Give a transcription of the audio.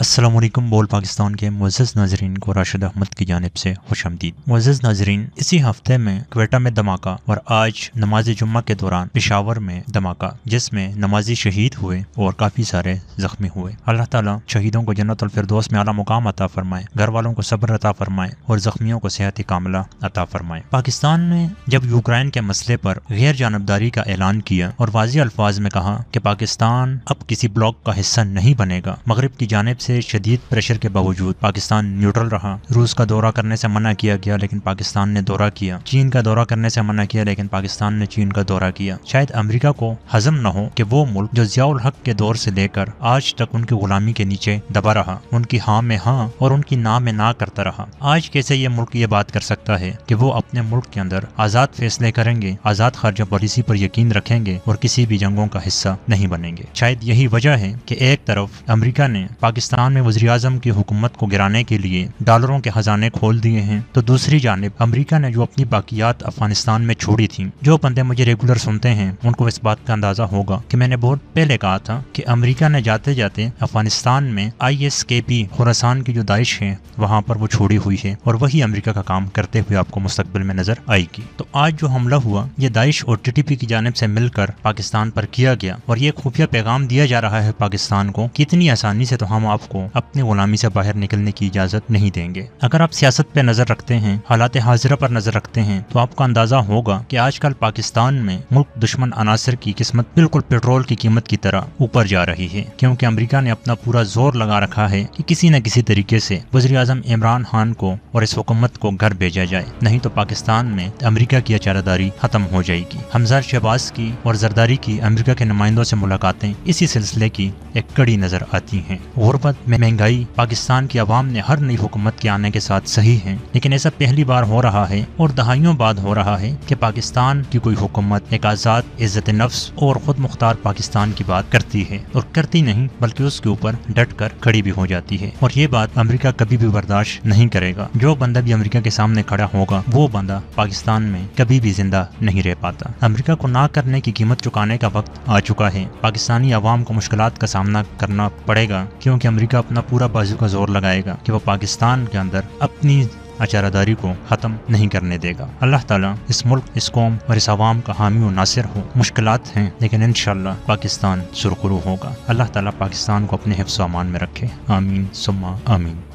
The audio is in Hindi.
असलम बोल पाकिस्तान के मज़ज़ नाजरन को राशिद अहमद की जानब से खुश आमदीद मज़ज़ नाजरन इसी हफ्ते में क्वेटा में धमाका और आज नमाज जुम्मा के दौरान पिशावर में धमाका जिसमें नमाजी शहीद हुए और काफ़ी सारे जख्मी हुए अल्लाह ताला शहीदों को जन्नत में अला मुकाम अता फरमाए घर वालों को सब्र अता फरमाए और जख्मियों को सेहत कामला अता फरमाए पाकिस्तान ने जब यूक्रेन के मसले पर गैर जानबदारी का ऐलान किया और वाजी अल्फाज में कहा कि पाकिस्तान अब किसी ब्लॉक का हिस्सा नहीं बनेगा मगरब की जानब से शदीद प्रेशर के बावजूद पाकिस्तान न्यूट्रल रहा रूस का दौरा करने से मना किया गया लेकिन पाकिस्तान ने दौरा किया चीन का दौरा करने से मना किया लेकिन पाकिस्तान ने चीन का दौरा किया शायद अमरीका को हजम न हो कि वो मुल्क जो जियाउल हक के दौर से लेकर आज तक उनकी गुलामी के नीचे दबा रहा उनकी हाँ में हाँ और उनकी ना में ना करता रहा आज कैसे ये मुल्क ये बात कर सकता है कि वो अपने मुल्क के अंदर आज़ाद फैसले करेंगे आज़ाद खारजा पॉलिसी पर यकीन रखेंगे और किसी भी जंगों का हिस्सा नहीं बनेंगे शायद यही वजह है कि एक तरफ अमरीका ने पाकिस्तान पाकिस्तान में वजी अजम की हुकूमत को गिराने के लिए डॉलरों के खजाने खोल दिए हैं तो दूसरी जानब अमरीका ने जो अपनी बाकियात अफगानिस्तान में छोड़ी थी जो बंदे मुझे रेगुलर सुनते हैं उनको इस बात का अंदाजा होगा की मैंने बहुत पहले कहा था की अमरीका ने जाते जाते अफगानिस्तान में I S K P Khorasan की जो दाइश है वहाँ पर वो छोड़ी हुई है और वही अमरीका का काम करते हुए आपको मुस्तबिल में नजर आएगी तो आज जो हमला हुआ ये दाइश और टी टी पी की जानब से मिलकर पाकिस्तान पर किया गया और ये खुफिया पैगाम दिया जा रहा है पाकिस्तान को कितनी आसानी से तो हम आप को अपनी गुलामी से बाहर निकलने की इजाज़त नहीं देंगे अगर आप सियासत पे नज़र रखते हैं हालात हाजिरा पर नज़र रखते हैं तो आपका अंदाज़ा होगा कि आजकल पाकिस्तान में मुल्क दुश्मन अनासर की किस्मत बिल्कुल पेट्रोल की कीमत की तरह ऊपर जा रही है क्योंकि अमरीका ने अपना पूरा जोर लगा रखा है कि किसी न किसी तरीके से वजी इमरान खान को और इस हुकूमत को घर भेजा जाए नहीं तो पाकिस्तान में अमरीका की अचारादारी खत्म हो जाएगी हमजार शहबाज की और जरदारी की अमरीका के नुमाइंदों से मुलाकातें इसी सिलसिले की एक कड़ी नजर आती हैं हालात महंगाई पाकिस्तान की आवाम ने हर नई हुकूमत के आने के साथ सही है लेकिन ऐसा पहली बार हो रहा है और दहाइयों बाद हो रहा है की पाकिस्तान की कोई हुकूमत एक आज़ाद इज्जत नफ्स और खुद मुख्तार पाकिस्तान की बात करती है और करती नहीं बल्कि उसके ऊपर डट कर खड़ी भी हो जाती है और ये बात अमरीका कभी भी बर्दाश्त नहीं करेगा जो बंदा भी अमरीका के सामने खड़ा होगा वो बंदा पाकिस्तान में कभी भी जिंदा नहीं रह पाता अमरीका को ना करने की कीमत चुकाने का वक्त आ चुका है पाकिस्तानी आवाम को मुश्किल का सामना करना पड़ेगा क्योंकि अमरीका अमेरिका अपना पूरा बाजू का जोर लगाएगा कि वह पाकिस्तान के अंदर अपनी अचारादारी को ख़त्म नहीं करने देगा अल्लाह ताला इस मुल्क इस कौम और इस आवाम का हामी और नासिर हो मुश्किल हैं लेकिन इन पाकिस्तान सुरखरू होगा अल्लाह ताला पाकिस्तान को अपने हिफ्स अमान में रखे आमीन सुम्मा आमीन